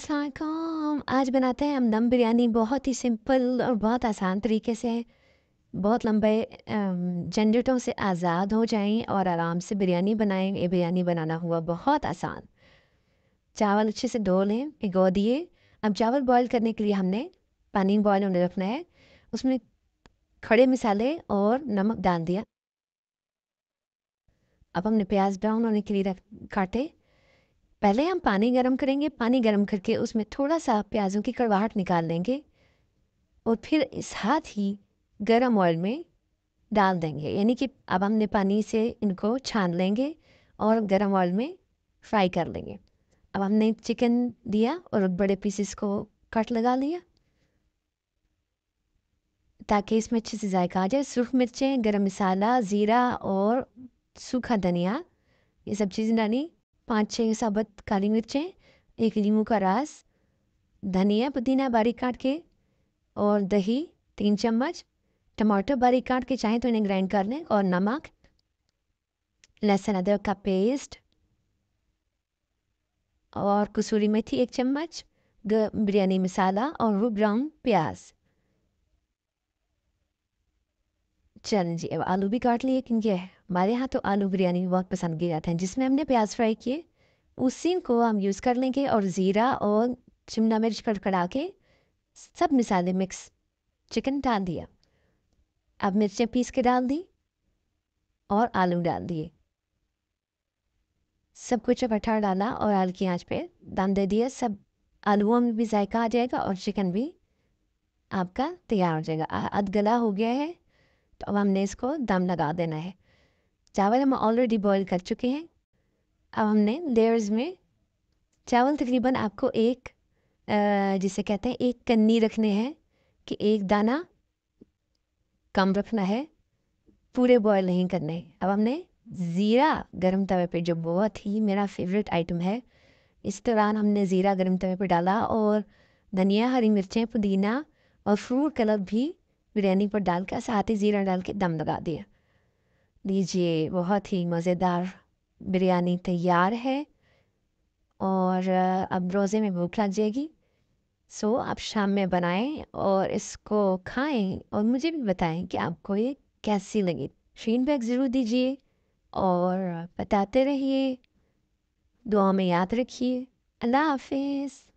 आज बनाते हैं हम दम बिरयानी बहुत ही सिंपल और बहुत आसान तरीके से बहुत लंबे झंझटों से आज़ाद हो जाएं और आराम से बिरयानी बनाएं ये बिरयानी बनाना हुआ बहुत आसान चावल अच्छे से धो लें भिगो दिए अब चावल बॉईल करने के लिए हमने पानी बॉईल होने रखना है उसमें खड़े मिसाले और नमक डाल दिया अब हमने प्याज ब्राउन होने के लिए रख काटे पहले हम पानी गर्म करेंगे पानी गर्म करके उसमें थोड़ा सा प्याज़ों की कड़वाहट निकाल लेंगे और फिर साथ ही गर्म ऑयल में डाल देंगे यानी कि अब हमने पानी से इनको छान लेंगे और गर्म ऑयल में फ्राई कर लेंगे अब हमने चिकन दिया और बड़े पीसेस को कट लगा लिया ताकि इसमें अच्छे से जायका आ जाए सूख मिर्चें गरम मसाला ज़ीरा और सूखा धनिया ये सब चीज़ें डाली पाँच छः साबुत काली मिर्चें एक नींबू का रस धनिया पुदीना बारीक काट के और दही तीन चम्मच टमाटर बारीक काट के चाहें तो इन्हें ग्राइंड कर लें और नमक लहसुन अदरक का पेस्ट और कसूरी मेथी एक चम्मच बिरयानी मसाला और वो ब्राउन प्याज चलें जी अब आलू भी काट लिए क्योंकि हमारे यहाँ तो आलू बिरयानी बहुत पसंद किए जाते हैं जिसमें हमने प्याज फ्राई किए उसी को हम यूज़ कर लेंगे और ज़ीरा और शिमला मिर्च कड़कड़ा के सब मिसाले मिक्स चिकन डाल दिया अब मिर्चें पीस के डाल दी और आलू डाल दिए सब कुछ अब अठार डाला और आलू की आँच पे दम दे दिया सब आलूओं में भी जायका आ जाएगा और चिकन भी आपका तैयार हो जाएगा अध गला हो गया है तो अब हमने इसको दम लगा देना है चावल हम ऑलरेडी बॉईल कर चुके हैं अब हमने लेयर्स में चावल तकरीबन आपको एक जिसे कहते हैं एक कन्नी रखने हैं कि एक दाना कम रखना है पूरे बॉयल नहीं करने अब हमने ज़ीरा गर्म तवे पे जो बहुत ही मेरा फेवरेट आइटम है इस दौरान हमने ज़ीरा गर्म तवे पे डाला और धनिया हरी मिर्चें पुदीना और फ्रूट कलर भी बिरयानी पर डाल के साथ ही ज़ीरा डाल के दम लगा दिया लीजिए बहुत ही मज़ेदार बिरयानी तैयार है और अब रोज़े में भूख लग जाएगी सो आप शाम में बनाएं और इसको खाएं और मुझे भी बताएं कि आपको ये कैसी लगी फीडबैक ज़रूर दीजिए और बताते रहिए दुआ में याद रखिए अल्लाह हाफिज़